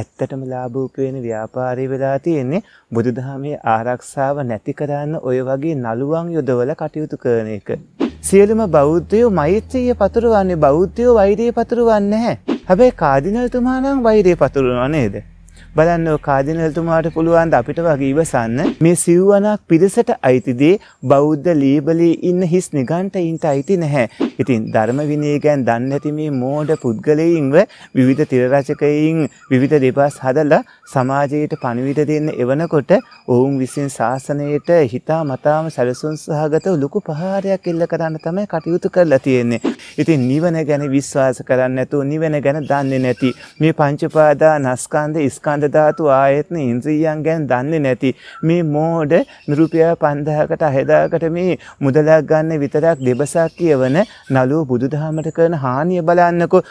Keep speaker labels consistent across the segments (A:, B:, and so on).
A: ඇත්තටම ලාභූප වෙන ව්‍යාපාරී වෙලා තියෙන්නේ බුදුදහමේ ආරක්ෂාව නැති කරන්න ඔය වගේ නළුවන් යොදවල කටයුතු කරන එක. සියලුම බෞද්ධයෝ මෛත්‍රිය පතුරවන්නේ බෞද්ධයෝ වෛරය පතුරවන්නේ නැහැ. හැබැයි කාදිනල්තුමා නම් වෛරය පතුරවනවා නේද? බලන්න කාදිනල්තුමාට පුළුවන් අපිට වගේ ඉවසන්න මේ සිව්වනක් පිරිසට අයිතිදේ බෞද්ධ ලේබලේ ඉන්න හිස් නිගන්ටයින්ට අයිති නැහැ. ඉතින් ධර්ම විනය ගැන දන්නේ නැති මේ මෝඩ පුද්ගලයින්ව විවිධ තිරරචකයින් විවිධ දෙබස් හදලා සමාජයට පණිවිඩ දෙන්න එවනකොට ඔවුන් විසින් ශාසනයට හිතා මතාම සැලසුම් සහගත ලොකු ප්‍රහාරයක් එල්ල කරන්න තමයි කටයුතු කරලා තියෙන්නේ. ඉතින් නිවන ගැන විශ්වාස කරන්නේ නැතුව නිවන ගැන දන්නේ නැති මේ පංචපාදා නස්කන්ධ ස්කන්ධ ධාතු ආයතන ඉන්ද්‍රියයන් ගැන දන්නේ නැති මේ මෝඩ රුපියල් 5000කට 6000කට මේ මුදලක් ගන්න විතරක් දෙබසක් කියවන නළුව බුදුදහමට කරන හානිය බලන්නකෝ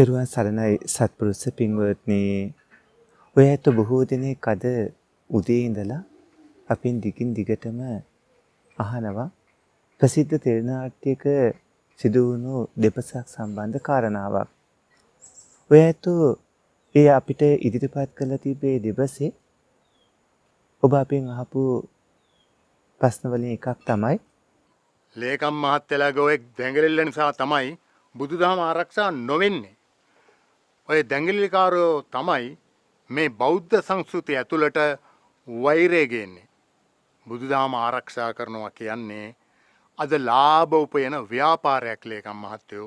A: තෙරුවන් සරණයි සත්පුරුෂ පින්වත්නි ඔය ඇත්ත බොහෝ දෙනෙක් අද උදේ ඉඳලා අපින් දිගින් දිගටම අහනවා ප්‍රසිද්ධ තෙරනාට්‍යක සිදුවුණු දෙපසක් සම්බන්ධ කාරණාවක්. ඔය ඇතු ඒ අපිට ඉදිරිපත් කළ තිබේ දෙබසේ ඔබ අපෙන් අහපු ප්‍රශ්නවලින් එකක් තමයි
B: ලේකම් මහත්තලා ගොයෙක් දැඟලිල්ල නිසා තමයි බුදුදහම ආරක්ෂා නොවෙන්නේ. ඔය දැඟලිකාරෝ තමයි මේ බෞද්ධ සංස්කෘතිය ඇතුළට වෛරය ගේන්නේ. බුදුදහම ආරක්ෂා කරනවා කියන්නේ අද ලාභ උපයන ව්‍යාපාරයක් ලේකම් මහත්තයෝ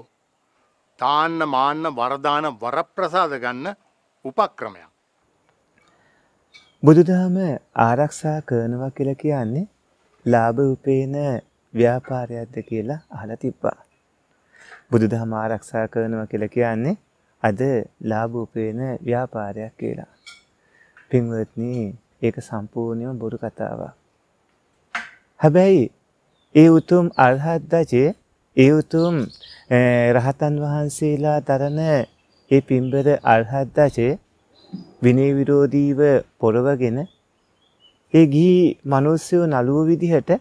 B: තාන්න මාන්න වරදාන වරප්‍රසාද ගන්න උපක්‍රමයක්.
A: බුදුදහම ආරක්ෂා කරනවා කියලා කියන්නේ ලාභ උපේන ව්‍යාපාරයක්ද කියලා අහලා තිබ්බා. බුදුදහම ආරක්ෂා කරනවා කියලා කියන්නේ අද ලාභ උපේන ව්‍යාපාරයක් කියලා. පින්වත්නි ඒක සම්පූර්ණයෙන්ම බොරු කතාවක්. හැබැයි ඒ උතුම් අරහත් ධජය ඒ උතුම් රහතන් වහන්සේලා දරන ඒ පින්බර අරහත් ධජය විනය විරෝධීව පොරවගෙන ඒ ගිහි මිනිස්සු නළුව විදිහට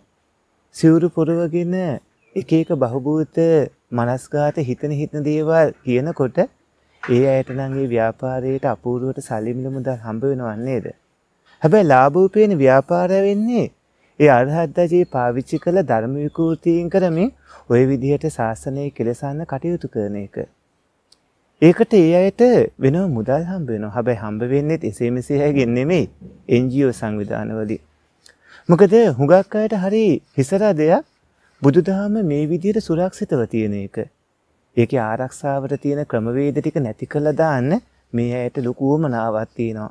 A: සිවුරු පොරවගෙන එක එක බහූබූත මනස්ගත හිතන හිතන දේවල් කියනකොට ඒ අයට නම් ඒ ව්‍යාපාරයට අපූර්වට සල්ලි මුදල් හම්බ වෙනව නේද? හැබැයි ලාභෝපේන ව්‍යාපාරය වෙන්නේ ඒ අරහත්දජයේ පාවිච්චි කළ ධර්ම විකෘතීන් කරමින් ඔය විදිහට ශාසනය කෙලසන්න කටයුතු කරන එක. ඒකට ඒ අයට වෙනව මුදල් හම්බ වෙනවා. හැබැයි හම්බ වෙන්නේ එසේ මෙසේ හැගෙන් නෙමෙයි NGO සංවිධානවලින්. මොකද හුඟක් අයට හරි හිසරා දෙයක් බුදුදහම මේ විදිහට සුරක්ෂිතව තියෙන එක. ඒකේ ආරක්ෂාවට තියෙන ක්‍රමවේද ටික නැති කළා දාන්න මේ ඇයට ලොකුවම නාවක් තියෙනවා.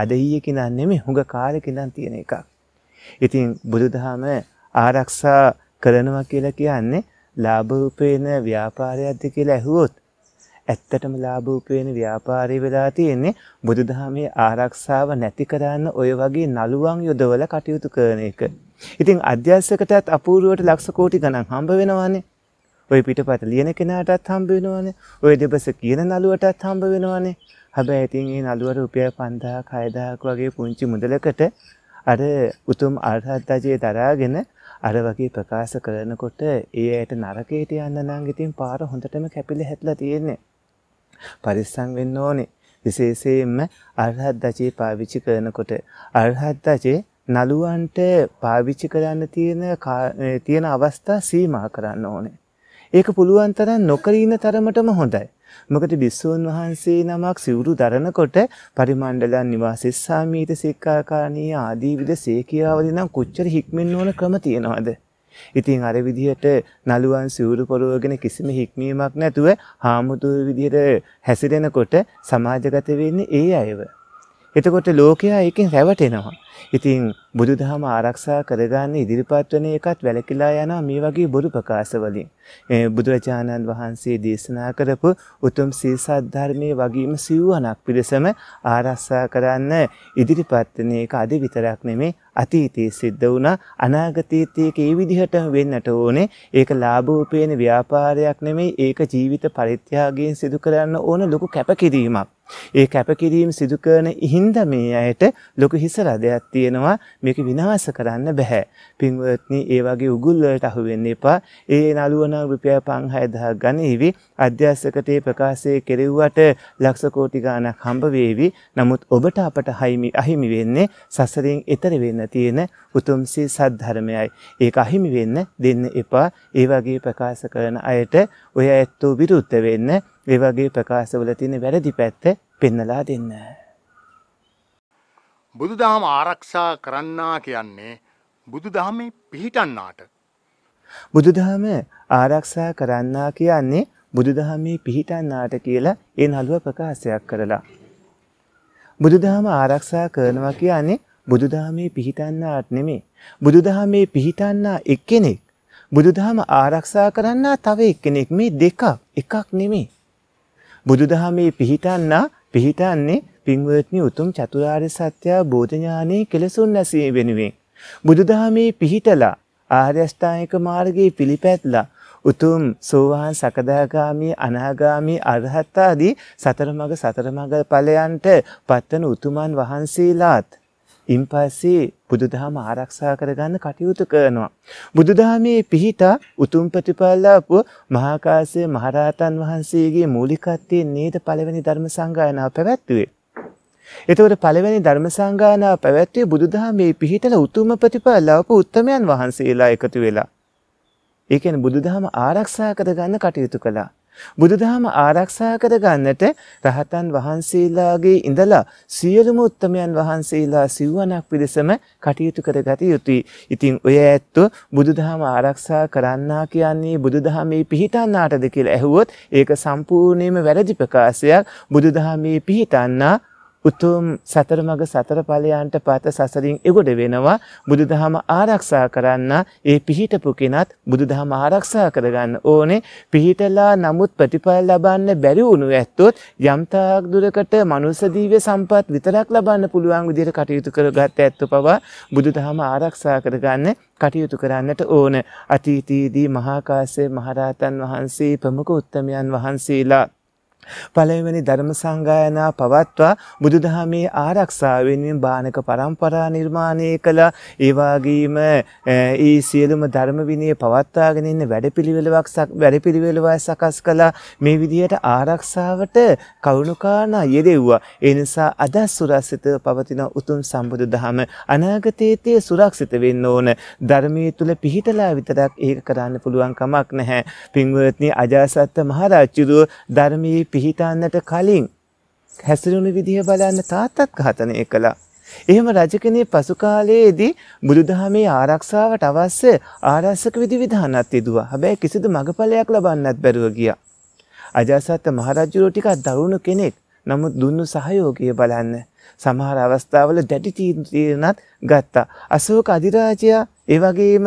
A: අද ඊයේ කිනම් නෙමෙයි හුඟ කාලෙක ඉඳන් තියෙන එකක්. ඉතින් බුදුදහම ආරක්ෂා කරනවා කියලා කියන්නේ ලාභ උපේන ව්‍යාපාරයක්ද කියලා ඇහුවොත් ඇත්තටම ලාභ උපේන ව්‍යාපාරේ වෙලා තියෙන්නේ බුදුදහමේ ආරක්ෂාව නැති කරන්න ඔය වගේ නළුවන් යොදවල කටයුතු කරන එක. ඉතින් අධ්‍යයසකටත් අපූර්වට ලක්ෂ කෝටි ගණන් හම්බ වෙනවානේ. ඔය පිටපත ලියන කෙනාටත් හම්බ වෙනවානේ. ඔය දෙබස කියන නළුවටත් හම්බ වෙනවානේ. හැබැයි ඉතින් මේ නළුවට රුපියල් 5000ක් 6000ක් වගේ පුංචි මුදලකට අර උතුම් අරහත්ජය දරාගෙන අර වගේ ප්‍රකාශ කරනකොට ඒ ඇයට නරකයට යන්න නම් ඉතින් පාර හොඳටම කැපිලා හැදලා තියෙන්නේ. පරිස්සම් වෙන්න ඕනේ. විශේෂයෙන්ම අරහත්ජය පාවිච්චි කරනකොට අරහත්ජය නළුවන්ට පාවිච්චි කරන්න තියෙන තියෙන අවස්ථා සීමා කරන්න ඕනේ. ඒක පුළුවන් තරම් නොකර ඉන්න තරමටම හොඳයි. මොකද බිස්සූන් වහන්සේ නමක් සිවුරු දරනකොට පරිමණ්ඩලන් නිවාසයේ සාමීත සික්ඛාකාණී ආදී විද සේකියාවදී නම් කොච්චර හික්මෙන්න ඕන ක්‍රම තියනවද? ඉතින් අර විදිහට නළුවන් සිවුරු පොරවගෙන කිසිම හික්මීමක් නැතුව හාමුදුරුවෝ විදිහට හැසිරෙනකොට සමාජගත වෙන්නේ ඒ අයව. එතකොට ලෝකයා ඒකෙන් රැවටෙනවා. ඉතින් බුදුදහම ආරක්ෂා කරගන්න ඉදිරිපත් වෙන එකත් වැලකීලා යනවා මේ වගේ බොරු ප්‍රකාශ වලින්. බුදුරජාණන් වහන්සේ දේශනා කරපු උතුම් සීල සද්ධර්මයේ වගේම සිව්වණක් පිළිසම ආරක්ෂා කරන්න ඉදිරිපත් වෙන එක අද විතරක් නෙමේ අතීතයේ සිද්ධ වුණා අනාගතයේත් ඒ විදිහටම වෙන්නට ඕනේ. ඒක ලාභෝපේන ව්‍යාපාරයක් නෙමෙයි ඒක ජීවිත පරිත්‍යාගයෙන් සිදු කරන්න ඕන ලොකු කැපකිරීමක්. ඒ කැපකිරීම සිදු කරන හින්දා මේ අයට ලොකු හිසරදයක් තියෙනවා මේක විනාශ කරන්න බෑ. පින්වත්නි ඒ වගේ උගුල් වලට අහු වෙන්න එපා. ඒ නළුවන රුපියල් 5000 ගනීවි. අධ්‍යාසකට ප්‍රකාශය කෙරෙව්වට ලක්ෂ කෝටි ගාණක් හම්බ වේවි. නමුත් ඔබට අපට අහිමි වෙන්නේ සසරෙන් එතර වෙන්න තියෙන උතුම් සී සද්ධර්මයයි. ඒක අහිමි වෙන්න දෙන්න එපා. ඒ වගේ ප්‍රකාශ කරන අයට ඔය ඇත්තෝ විරුද්ධ වෙන්න ඒ වගේ ප්‍රකාශවල තියෙන වැරදි පැත්ත පෙන්නලා දෙන්න.
B: බුදුදහම ආරක්ෂා කරන්නා කියන්නේ බුදුදහමේ පිහිටන්නාට.
A: බුදුදහම ආරක්ෂා කරන්නා කියන්නේ බුදුදහමේ පිහිටන්නාට කියලා ඒ නළුව ප්‍රකාශයක් කරලා. බුදුදහම ආරක්ෂා කරනවා කියන්නේ බුදුදහමේ පිහිටන්නාට නෙමේ. බුදුදහමේ පිහිටන්නා එක්කෙනෙක් බුදුදහම ආරක්ෂා කරන්නා තව එක්කෙනෙක් මේ දෙකක් එකක් නෙමේ. බුදුදහමේ පිහිටන්නා පිහිටන්නේ පින්වත්නි උතුම් චතුරාර්ය සත්‍ය බෝධ ඥානයේ කෙලසුන් නැසීම වෙනුවෙන් බුදුදහමේ පිහිටලා ආර්ය අෂ්ටාංගික මාර්ගයේ පිළිපැත්ලා උතුම් සෝවාන් සකදාගාමි අනාගාමි අරහත් ආදී සතර මඟ සතර මඟ ඵලයන්ට පත්වන උතුමන් වහන්සේලාත් ඉන්පස්සේ බුදුදහම ආරක්ෂා කරගන්න කටයුතු කරනවා. බුදුදහමේ පිහිටා උතුම් ප්‍රතිපදාව මහාකාශ්‍යප මහරහතන් වහන්සේගේ මූලිකත්වයෙන් නේද පළවෙනි ධර්ම සංගායනාව පැවැත්වුවේ. එතකොට පළවෙනි ධර්ම සංගායනාව පැවැත්වුවේ බුදුදහමේ පිහිටලා උතුම් ප්‍රතිපදාවක උත්තමයන් වහන්සේලා එකතු වෙලා. ඒ කියන්නේ බුදුදහම ආරක්ෂා කරගන්න කටයුතු කළා. බුදුදහම ආරක්ෂා කරගන්නට රහතන් වහන්සේලාගේ ඉඳලා සියලුම උත්තමයන් වහන්සේලා සිව්වනක් පිරිසම කටයුතු කරගත යුතුයි. ඉතින් ඔය ඇත්තෝ බුදුදහම ආරක්ෂා කරන්නා කියන්නේ බුදුදහමේ පිහිටන්නාටද කියලා ඇහුවොත් ඒක සම්පූර්ණයෙන්ම වැරදි ප්‍රකාශයක්. බුදුදහමේ පිහිටන්නා උතුම් සතර මඟ සතර ඵලයන්ට පත සසරින් එගොඩ වෙනවා බුදුදහම ආරක්ෂා කරන්න ඒ පිහිටපු කෙනත් බුදුදහම ආරක්ෂා කරගන්න ඕනේ පිහිටලා නමුත් ප්‍රතිඵල ලබන්න බැරි වුණු ඇත්තොත් යම්තාක් දුරකට මනුෂ්‍ය දිව්‍ය සම්පත් විතරක් ලබන්න පුළුවන් විදිහට කටයුතු කරගත් ඇත්තු පවා බුදුදහම ආරක්ෂා කරගන්න කටයුතු කරන්නට ඕන අතීතයේදී මහා කාශ්‍යප මහරහතන් වහන්සේ ප්‍රමුඛ උත්තමයන් වහන්සේලා පළවෙනි ධර්ම සංගායනා පවත්වා බුදුදහමේ ආරක්ෂාව වෙනුවෙන් බානක පරම්පරා නිර්මාණය කළා. ඒ වගේම ඒ සියලුම ධර්ම විනය පවත්වාගෙන ඉන්න වැඩපිළිවෙලක් වැඩපිළිවෙලවයි සකස් කළා. මේ විදිහට ආරක්ෂාවට කවුණුකානා යෙදෙව්වා. ඒ නිසා අද සුරක්ෂිතව පවතින උතුම් සම්බුදු දහම අනාගතයේදී සුරක්ෂිත වෙන්න ඕන. ධර්මයේ තුල පිහිටලා විතරක් ඒක කරන්න පුළුවන් කමක් නැහැ. පින්වත්නි අජාසත් මහරජුගේ ධර්මයේ පිහිටන්නට කලින් හැසිරුණු විදිහ බලන්න තාත්තත් ඝාතනය කළා. එහෙම රජකෙනේ පසු කාලයේදී බුදුදහමේ ආරක්ෂාවට අවශ්‍ය ආරක්ෂක විධිවිධානත් යෙදුවා. හැබැයි කිසිදු මගපළයක් ලබන්නත් බැරුව ගියා. අජාසත් මහරජුරෝ ටිකක් දරුණු කෙනෙක්. නමුත් දුන්නු සහයෝගය බලන්න. සමහර අවස්ථාවල දැඩි තීරණත් ගත්තා. අශෝක අධිරාජයා ඒ වගේම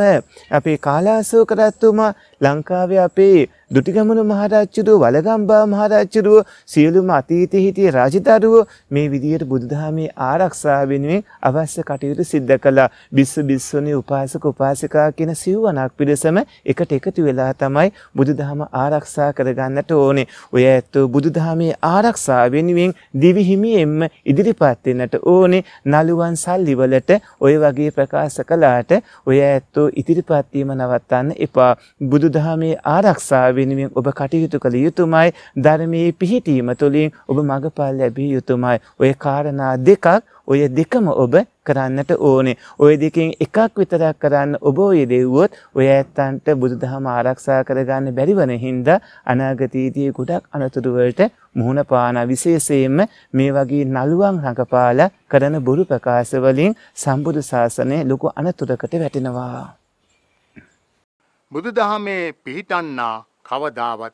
A: අපේ කාලාසෝක රජතුමා ලංකාවේ අපේ දුටිගමන මහරජුරුව වලගම්බා මහරජුරුව සියලුම අතීතයේ හිටිය රාජදරුවෝ මේ විදියට බුදුදහමේ ආරක්ෂාව වෙනුවෙන් අවශ්‍ය කටයුතු සිද්ධ කළා. බිස්ස බිස්සුනි උපාසක උපාසිකා කියන සිව්වණක් පිරිසම එකට එකතු වෙලා තමයි බුදුදහම ආරක්ෂා කරගන්නට ඕනේ. ඔය ඇත්තෝ බුදුදහමේ ආරක්ෂාව වෙනුවෙන් දිවි හිමියෙන්ම ඉදිරිපත් වෙන්නට ඕනේ. නළුවන් සල්ලි වලට ඔය වගේ ප්‍රකාශ කළාට ඔය ඇත්තෝ ඉදිරිපත් වීම නවත්තන්න එපා. බුදුදහමේ ආරක්ෂාව වෙනුවෙන් ඔබ කටයුතු කළ යුතුමයි. ධර්මයේ පිහිටීම තුළින් ඔබ මඟපල් ලැබිය යුතුමයි. ඔය කාරණා දෙකක් ඔය දෙකම ඔබ කරන්නට ඕනේ. ඔය දෙකෙන් එකක් විතරක් කරන්න ඔබ ඔය දෙව්වොත් ඔය ඇත්තන්ට බුදුදහම ආරක්ෂා කරගන්න බැරි වෙන හින්දා අනාගතයේදී ගොඩක් අනතුරු වලට මුහුණ පාන විශේෂයෙන්ම මේ වගේ නළුවන් රඟපාලා කරන බොරු ප්‍රකාශ වලින් සම්බුදු ශාසනය ලොකු අනතුරකට වැටෙනවා.
B: බුදුදහමේ පිහිටන්නා කවදාවත්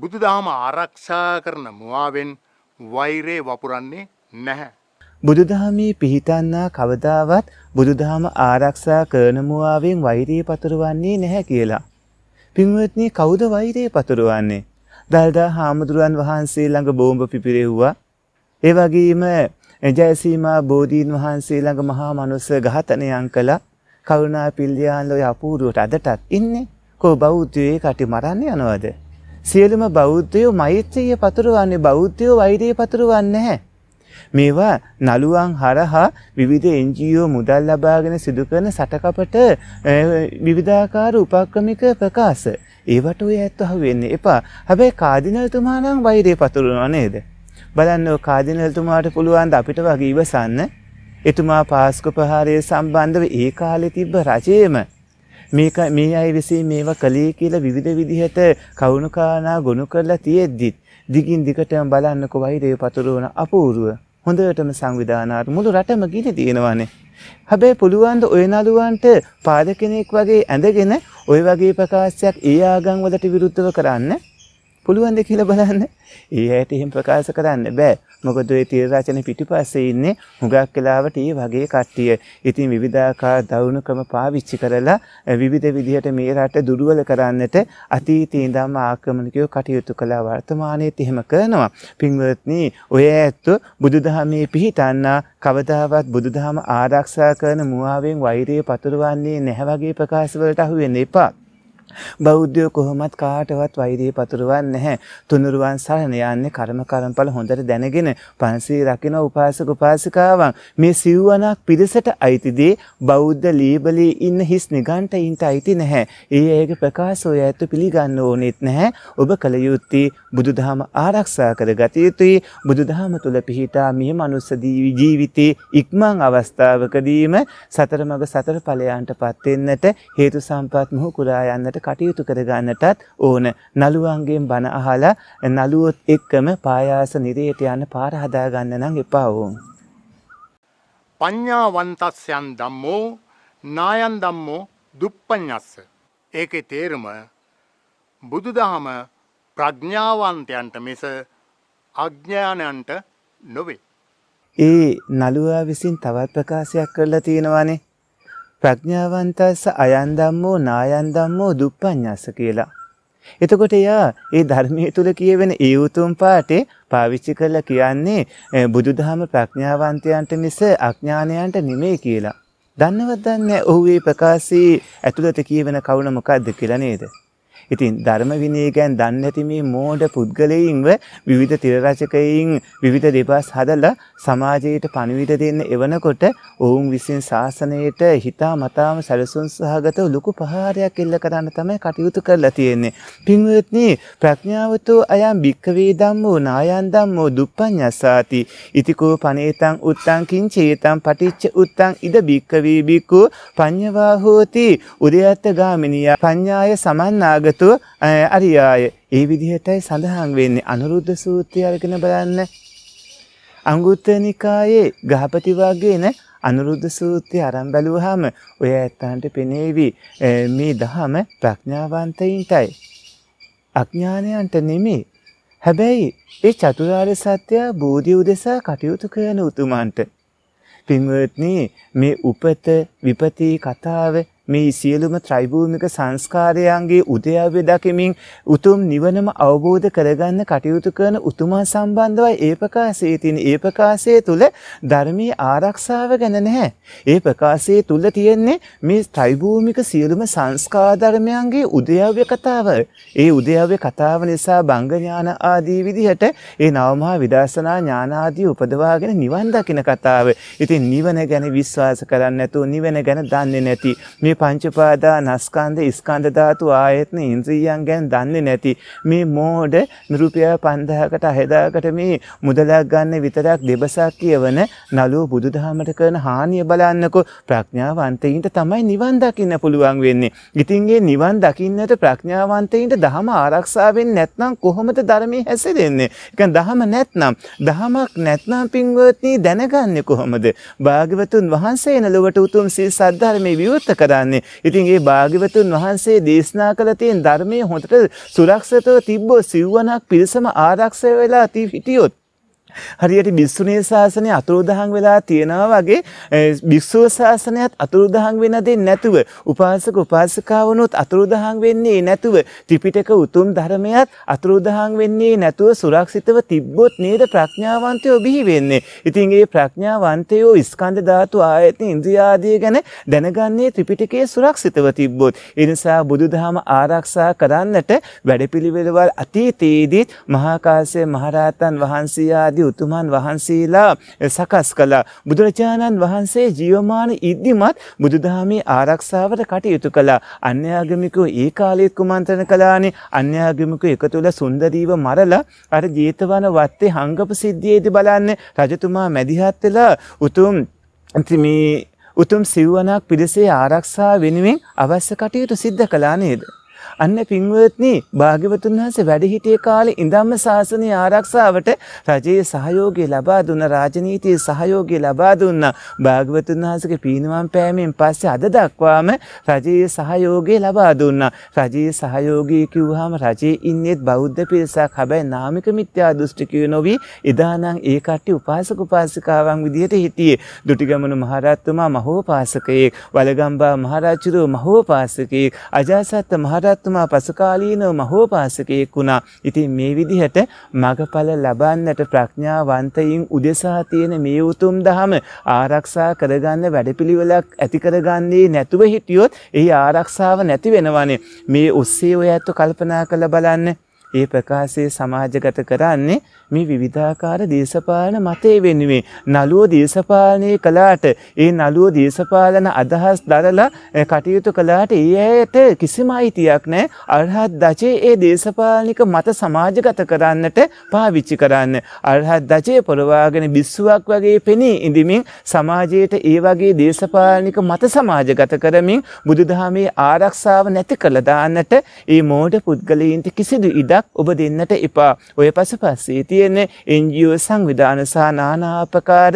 B: බුදුදහම ආරක්ෂා කරන මුවාවෙන් වෛරේ වපුරන්නේ නැහැ.
A: බුදුදහමේ පිහිටන්නා කවදාවත් බුදුදහම ආරක්ෂා කරනමුවාවෙන් වෛරයේ පතුරවන්නේ නැහැ කියලා. පින්වත්නි කවුද වෛරයේ පතුරවන්නේ? දල්දා හාමුදුරුවන් වහන්සේ ළඟ බෝම්බ පිපිරෙව්වා. ඒ වගේම ජයසීමා බෝධීන් වහන්සේ ළඟ මහා මනුස්ස ඝාතනයන් කළා. කරුණා පිල්ලියාන් ලොය අපූර්වට අදටත් ඉන්නේ. කෝ බෞද්ධයෝ කටි මරන්න යනවද? සියලුම බෞද්ධයෝ මෛත්‍රිය පතුරවන්නේ බෞද්ධයෝ වෛරය පතුරවන්නේ නැහැ. මේවා නළුවන් හරහා විවිධ එන්ජියෝ මුදල් ලබාගෙන සිදුකරන සටකපට විවිධාකාර උපක්‍රමික ප්‍රකාශ ඒවට ඔය ඇත්තහ වෙන්න එපා හැබැයි කාදිනල්තුමා නම් වෛරය පතුරනවා නේද බලන්න කාදිනල්තුමාට පුළුවන් අපිට වගේ ඉවසන්න එතුමා පාස්කු ප්‍රහාරය සම්බන්ධව ඒ කාලෙ තිබ්බ රජයම මේක මේ අය විසින් මේවා කළේ කියලා විවිධ විදිහට කවුණුකානා ගොනු කරලා තියෙද්දිත් දිගින් දිගටම බලන්නකො වෛරය පතුරවන අපූර්ව හොඳටම සංවිධානාර මුළු රටම ගිනි තියෙනවානේ. හැබැයි පුළුවන් ද ඔය නළුවන්ට පාද කෙනෙක් වගේ ඇඳගෙන ওই වගේ ප්‍රකාශයක් ඒ ආගම් වලට විරුද්ධව කරන්න? පුළුවන්ද කියලා බලන්න. ඒ ඇයට එහෙම ප්‍රකාශ කරන්න බෑ. මොකද ওই තිර රචන පිටිපස්සේ ඉන්නේ හුඟක් වෙලාවට ඒ වගේ කට්ටිය. ඉතින් විවිධාකාර දවුණු ක්‍රම පාවිච්චි කරලා විවිධ විදිහට මේ රට දුර්වල කරන්නට අතීතයේ ඉඳන්ම ආක්‍රමණිකයෝ කටයුතු කළා වර්තමානයේත් එහෙම කරනවා. පින්වත්නි, ඔය ඇත්ත බුදුදහමේ පිහිටන්නා කවදාවත් බුදුදහම ආරක්ෂා කරන මුවාවෙන් වෛරය පතුරවන්නේ නැහැ වගේ ප්‍රකාශවලට අහු වෙන්න එපා. බෞද්ධයෝ කොහොමත් කාටවත් වෛරී පතුරවන්නේ නැහැ. තුනුරුවන් සරණ යන්නේ කර්ම කර්මඵල හොඳට දැනගෙන පන්සිල් රකින උපාසක උපාසිකාවන් මේ සිව්වනක් පිරිසට අයිතිදී බෞද්ධ ලේබලේ ඉන්න හිස් නිගණ්ඨයින්ට අයිති නැහැ. ඒ අයගේ ප්‍රකාශය ඇත්ත පිළිගන්න ඕනෙත් නැහැ. ඔබ කල යුත්තේ බුදුදහම ආරක්ෂා කරගත යුතුයි. බුදුදහම තුල පිහිටා මේ මනුස්ස ජීවිතේ ඉක්මන් අවස්ථාවකදීම සතර මඟ සතර ඵලයන්ටපත් වෙන්නට හේතු සම්පත් මොහු කුරා යන්නට කටයුතු කරගන්නටත් ඕන නළුවන්ගෙන් බණ අහලා නළුවොත් එක්කම පායාස නිරයට යන්න පාර හදාගන්න නම් එපා වුන්.
B: පඤ්ඤාවන්තස්යන් ධම්මෝ නායන් ධම්මෝ දුප්පඤ්ඤස්ස. ඒකේ තේරුම බුදුදහම ප්‍රඥාවන්තයන්ට මිස අඥානයන්ට නොවේ.
A: ඒ නළුවා විසින් තවත් ප්‍රකාශයක් කරලා තියෙනවානේ ප්‍රඥාවන්තස්ස අයන් ධම්මෝ නායන් ධම්මෝ දුප්පඤ්ඤස්ස කියලා. එතකොට එයා ඒ ධර්මයේ තුල කියවෙන ඒ උතුම් පාඩේ පාවිච්චි කරලා කියන්නේ බුදුදහම ප්‍රඥාවන්තයන්ට මිස අඥානයන්ට නෙමෙයි කියලා. දන්නවත් දන්නේ ඔහු ඒ ප්‍රකාශයේ ඇතුළත කියවෙන කවුණ මොකද්ද කියලා නේද? ඉතින් ධර්ම විනය ගැන දන්නේ නැති මේ මෝඩ පුද්ගලයින්ව විවිධ තිර රචකයින් විවිධ දෙබස් හදලා සමාජයට පණිවිඩ දෙන්න එවනකොට ඔවුන් විසින් ශාසනයට හිතා මතාම සැලසුම් සහගත ලොකු ප්‍රහාරයක් එල්ල කරන්න තමයි කටයුතු කරලා තියෙන්නේ. පින්වත්නි ප්‍රඥාවතෝ අයම් භික්කවේ ධම්මෝ නායන් ධම්මෝ දුප්පඤ්ඤසාති ඉතිකෝ පනේතං උත්තං කිං චේතං පටිච්ච උත්තං ඉද භික්කවේ භික්ඛු පඤ්ඤවා හෝති උදයත්ත ගාමිනියා පඤ්ඤාය සමන්නාගත නැතුව අරි ඒ විදිහටයි සඳහන් වෙන්නේ අනුරුද්ධ සූත්‍රය අරගෙන බලන්න අංගුත්තර නිකායේ ගහපති වගේන අනුරුද්ධ සූත්‍රය අරන් බැලුවාම ඔය ඇත්තන්ට පෙනේවි මේ දහම ප්‍රඥාවන්තයින්ටයි අඥානයන්ට නෙමෙයි හැබැයි ඒ චතුරාර්ය සත්‍ය බෝධි උදෙසා කටයුතු කරන උතුමන්ට පින්වත්නි මේ උපත විපති කතාව මේ සියලුම ත්‍රිභූමික සංස්කාරයන්ගේ උදයව්‍ය දකිමින් උතුම් නිවනම අවබෝධ කරගන්න කටයුතු කරන උතුමා සම්බන්ධවයි ඒ ප්‍රකාශයේ තියෙන ඒ ප්‍රකාශය තුල ධර්මීය ආරක්ෂාව ගැන නැහැ. ඒ ප්‍රකාශයේ තුල තියෙන්නේ මේ ත්‍රිභූමික සියලුම සංස්කාර ධර්මයන්ගේ උදයව්‍ය කතාව. ඒ උදයව්‍ය කතාව නිසා බංග ඥාන ආදී විදිහට ඒ නවමහා විදර්ශනා ඥාන ආදී උපදවාගෙන නිවන් දකින කතාව. ඉතින් නිවන ගැන විශ්වාස කරන්නේ නැතුව නිවන ගැන දන්නේ නැති මේ මේ පංච උපාදානස්කන්ධ ස්කන්ධ ධාතු ආයතන ඉන්ද්‍රියයන් ගැන දන්නේ නැති මේ මෝඩ රුපියල් 5000කට 6000කට මේ මුදලක් ගන්න විතරක් දෙබසක් කියවන නළුව බුදුදහමට කරන හානිය බලන්නකෝ ප්‍රඥාවන්තයින්ට තමයි නිවන් දකින්න පුළුවන් වෙන්නේ. ඉතින් නිවන් දකින්නට ප්‍රඥාවන්තයින්ට දහම ආරක්ෂා වෙන්නේ නැත්නම් කොහොමද ධර්මයේ හැසිරෙන්නේ? ඒක දහම නැත්නම් දහමක් නැත්නම් පින්වත්නි දැනගන්නේ කොහොමද? භාග්‍යවතුන් වහන්සේ නළුවට උතුම් සී සද්ධර්මයේ විවෘත කරන්නේ කරන්නේ. ඉතින් ඒ භාග්‍යවතුන් වහන්සේ දේශනා කළ තියෙන ධර්මයේ හොඳට සුරක්ෂිතව තිබ්බ සිව්වණක් පිරිසම ආරක්ෂා වෙලා හිටියොත් හරියට බිස්සුනේ ශාසනය අතුරුදහන් වෙලා තියෙනවා වගේ භික්ෂුව ශාසනයත් අතුරුදහන් වෙන දෙන්නේ නැතුව උපාසක උපාසිකාවනොත් අතුරුදහන් වෙන්නේ නැතුව ත්‍රිපිටක උතුම් ධර්මයත් අතුරුදහන් වෙන්නේ නැතුව සුරක්ෂිතව තිබ්බොත් නේද ප්‍රඥාවන්තයෝ බිහි වෙන්නේ. ඉතින් ඒ ප්‍රඥාවන්තයෝ ස්කන්ධ ධාතු ආයතන ඉන්ද්‍රිය ආදී ගැන දැනගන්නේ ත්‍රිපිටකයේ සුරක්ෂිතව තිබ්බොත්. ඒ නිසා බුදුදහම ආරක්ෂා කරන්නට වැඩපිළිවෙළවල් අතීතයේදීත් මහා කාශ්‍යප මහරහතන් වහන්සේ ආදී ආදී උතුමන් වහන්සේලා සකස් කළා. බුදුරජාණන් වහන්සේ ජීවමාන ඉද්දිමත් බුදුදහමේ ආරක්ෂාවට කටයුතු කළා. අන්‍යාගමිකෝ ඒ කාලයේ කුමන්ත්‍රණ කළානේ. අන්‍යාගමිකෝ එකතු වෙලා සුන්දරීව මරලා අර ජීතවන වත්තේ හංගප සිද්ධියේදී බලන්න රජතුමා මැදිහත් වෙලා උතුම් මේ උතුම් සිව්වනක් පිරිසේ ආරක්ෂා වෙනුවෙන් අවශ්‍ය කටයුතු සිද්ධ කළා නේද? අන්න පින්වත්නි භාග්‍යවතුන් වහන්සේ වැඩ හිටිය කාලේ ඉඳන්ම ශාසනය ආරක්ෂාවට රජයේ සහයෝගය ලබා දුන්න රාජනීතියේ සහයෝගය ලබා දුන්න භාග්‍යවතුන් වහන්සේගේ පීනුවම් පෑමෙන් පස්සේ අද දක්වාම රජයේ සහයෝගය ලබා දුන්නා. රජයේ සහයෝගය කිව්වහම රජයේ ඉන්නේත් බෞද්ධ පිරිසක්. හැබැයි නාමික මිත්‍යා දෘෂ්ටිකයෝ නොවි එදානම් ඒ කට්ටිය උපාසක උපාසිකාවන් විදිහට හිටියේ. දුටිගමන මහරජතුමා මහෝපාසකයෙක්, වලගම්බා මහරජුරෝ මහෝපාසකයෙක්, අජාසත් මහරජ එතුමා පසුකාලීනව මහෝපාසකයෙක් වුණා. ඉතින් මේ විදිහට මගඵල ලබන්නට ප්‍රඥාවන්තයින් උදෙසා තියෙන මේ උතුම් දහම ආරක්ෂා කරගන්න වැඩපිළිවෙලක් ඇති කරගන්නේ නැතුව හිටියොත් එහි ආරක්ෂාව නැති වෙනවනේ. මේ ඔස්සේ ඔය ඇත්ත කල්පනා කරලා බලන්න. ඒ ප්‍රකාශය සමාජගත කරන්නේ මේ විවිධාකාර දේශපාලන මතය වෙනුවේ නළුව දේශපාලනය කළාට ඒ නළුව දේශපාලන අදහස් දරලා කටයුතු කළාට ඒ ඇයට කිසිම අයිතියක් නෑ අරහත් දජේ ඒ දේශපාලනික මත සමාජගත කරන්නට පාවිච්චි කරන්න අරහත් දජය පොළවාගෙන බිස්සුවක් වගේ පෙනී ඉඳමින් සමාජයට ඒ වගේ දේශපාලනික මත සමාජගත කරමින් බුදුදහමේ ආරක්ෂාව නැති කළ දාන්නට ඒ මෝඩ පුද්ගලයින්ට කිසිදු ඉඩක් පණක් ඔබ දෙන්නට එපා. ඔය පසපස්සේ තියෙන්නේ එන්ජියෝ සංවිධාන සහ නානාපකාර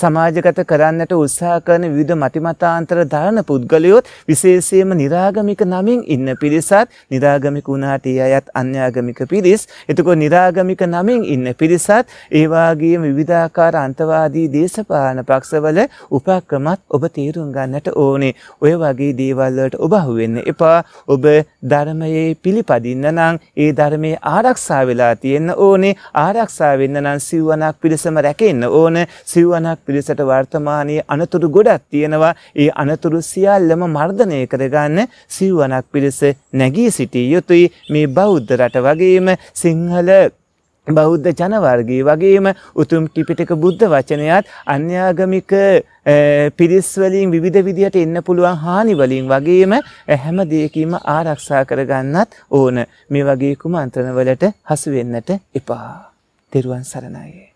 A: සමාජගත කරන්නට උත්සාහ කරන විවිධ මතිමතාන්තර දරන පුද්ගලයොත් විශේෂයෙන්ම निराගමික නමින් ඉන්න පිරිසත් निराගමික වුණාට ඒ අයත් අන්‍යාගමික පිරිස් එතකොට निराගමික නමින් ඉන්න පිරිසත් ඒ වගේම විවිධාකාර අන්තවාදී දේශපාලන පක්ෂවල උපක්‍රමත් ඔබ තීරුම් ගන්නට ඕනේ ඔය වගේ දේවල් වලට ඔබහු වෙන්න එපා ඔබ ධර්මයේ පිළිපදින්න නම් ඒ ධර්මයේ ආරක්ෂා වෙලා තියෙන්න ඕනේ ආරක්ෂා වෙන්න නම් සිවණක් පිරිසම රැකෙන්න ඕන සිවණ ගානක් පිරිසට වර්තමානයේ අනතුරු ගොඩක් තියෙනවා. ඒ අනතුරු සියල්ලම මර්ධනය කරගන්න සිව්වනක් පිරිස නැගී සිටිය යුතුයි. මේ බෞද්ධ රට වගේම සිංහල බෞද්ධ ජනවර්ගී වගේම උතුම් ටිපිටක බුද්ධ වචනයත් අන්‍යාගමික පිරිස්වලින් විවිධ විදිහට එන්න පුළුවන් හානි වලින් වගේම හැම දෙයකින්ම ආරක්ෂා කරගන්නත් ඕන මේ වගේ කුමන්ත්‍රණවලට හසු වෙන්නට එපා. තෙරුවන් සරණයි.